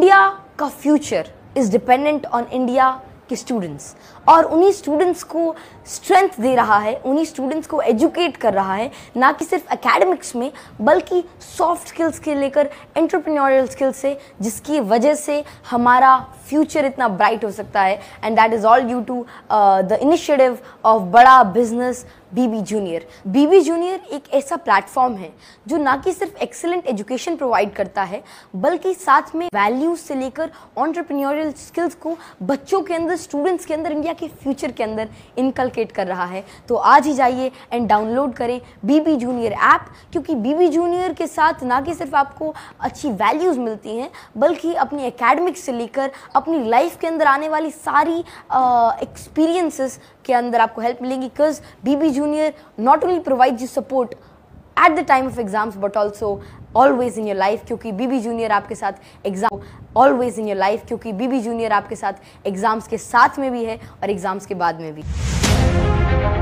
India का future is dependent on India के students और उन्हीं स्टूडेंट्स को स्ट्रेंथ दे रहा है उन्हीं स्टूडेंट्स को एजुकेट कर रहा है ना कि सिर्फ एकेडमिक्स में बल्कि सॉफ्ट स्किल्स के लेकर एंटरप्रेन्योरियल स्किल्स से जिसकी वजह से हमारा फ्यूचर इतना ब्राइट हो सकता है and that is all due to the initiative of बड़ा business BB junior BB junior एक ऐसा प्लेटफॉर्म है जो ना कि सिर्फ एक्सेलेंट एजुकेशन प्रोवाइड करता है बल्कि साथ में वैल्यूज से लेकर ऑन्टरप्रीनियोरियल स्किल्स को बच्चों के अंदर स्टूडेंट्स के अंदर इंडिया के फ्यूचर के अंदर इनकलकेट कर रहा है तो आज ही जाइए एंड डाउनलोड करें बीबी जूनियर ऐप क्योंकि बीबी जूनियर के साथ ना कि सिर्फ आपको अच्छी वैल्यूज़ मिलती हैं बल्कि अपनी अकेडमिक से लेकर अपनी लाइफ के अंदर आने वाली सारी एक्सपीरियंसेस के अंदर आपको हेल्प मिलेंगी because BB Junior not only provides you support at the time of exams but also always in your life kyunki BB Junior aapke sath exam always in your life kyunki BB Junior आपके साथ exams के साथ में भी है और exams के बाद में भी